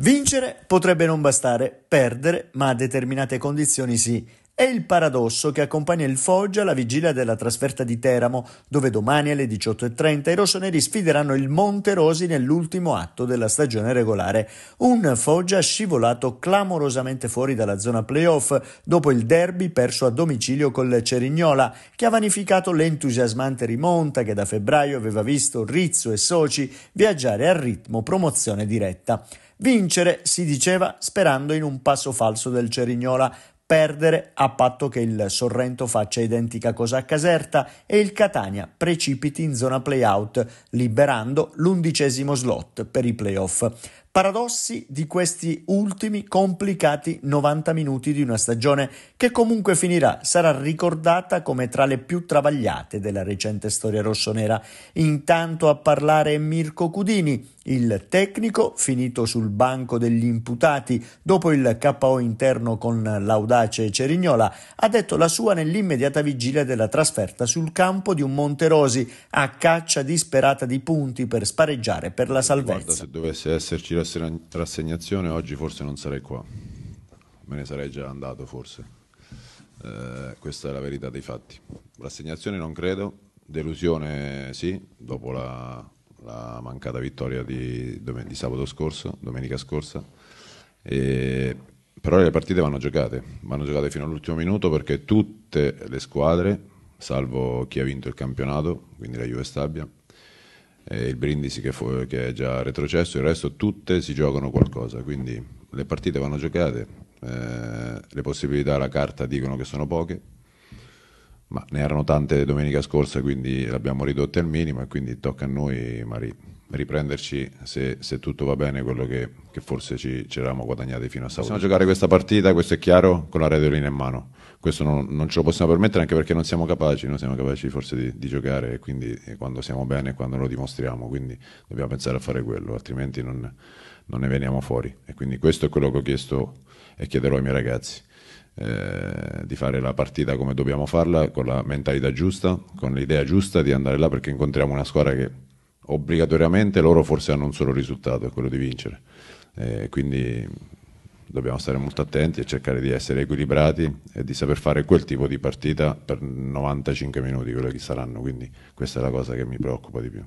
Vincere potrebbe non bastare, perdere, ma a determinate condizioni sì, è il paradosso che accompagna il Foggia alla vigilia della trasferta di Teramo, dove domani alle 18.30 i rossoneri sfideranno il Monte Rosi nell'ultimo atto della stagione regolare. Un Foggia scivolato clamorosamente fuori dalla zona playoff dopo il derby perso a domicilio col Cerignola, che ha vanificato l'entusiasmante rimonta che da febbraio aveva visto Rizzo e Soci viaggiare al ritmo promozione diretta. Vincere, si diceva, sperando in un passo falso del Cerignola, perdere a patto che il Sorrento faccia identica cosa a Caserta e il Catania precipiti in zona playout, liberando l'undicesimo slot per i playoff. Paradossi di questi ultimi complicati 90 minuti di una stagione che comunque finirà, sarà ricordata come tra le più travagliate della recente storia rossonera. Intanto a parlare è Mirko Cudini, il tecnico finito sul banco degli imputati dopo il KO interno con l'audace Cerignola, ha detto la sua nell'immediata vigilia della trasferta sul campo di un Monterosi a caccia disperata di punti per spareggiare per la salvezza. Guarda, se dovesse esserci la essere rassegnazione oggi forse non sarei qua, me ne sarei già andato forse, eh, questa è la verità dei fatti. Rassegnazione non credo, delusione sì, dopo la, la mancata vittoria di, di, sabato scorso, domenica scorsa, e, però le partite vanno giocate, vanno giocate fino all'ultimo minuto perché tutte le squadre, salvo chi ha vinto il campionato, quindi la Juve Stabia, eh, il Brindisi che, fu, che, è già retrocesso, il resto tutte si giocano qualcosa, quindi le partite vanno giocate, eh, le possibilità alla carta dicono che sono poche, ma ne erano tante domenica scorsa, quindi le abbiamo ridotte al minimo e quindi tocca a noi Mari, riprenderci se, se, tutto va bene quello che, che forse ci, ci eravamo guadagnati fino a sabato. Possiamo giocare questa partita, questo è chiaro, con la radiolina in mano questo non, non, ce lo possiamo permettere anche perché non siamo capaci, noi siamo capaci forse di, di giocare e quindi e eh, quando siamo bene e quando lo dimostriamo, quindi dobbiamo pensare a fare quello, altrimenti non, non, ne veniamo fuori. E quindi questo è quello che ho chiesto e chiederò ai miei ragazzi. Eh, di fare la partita come dobbiamo farla, con la mentalità giusta, con l'idea giusta di andare là perché incontriamo una squadra che obbligatoriamente loro forse hanno un solo risultato, è quello di vincere. Eh, quindi dobbiamo stare molto attenti e cercare di essere equilibrati e di saper fare quel tipo di partita per 95 minuti, quello che saranno, quindi questa è la cosa che mi preoccupa di più.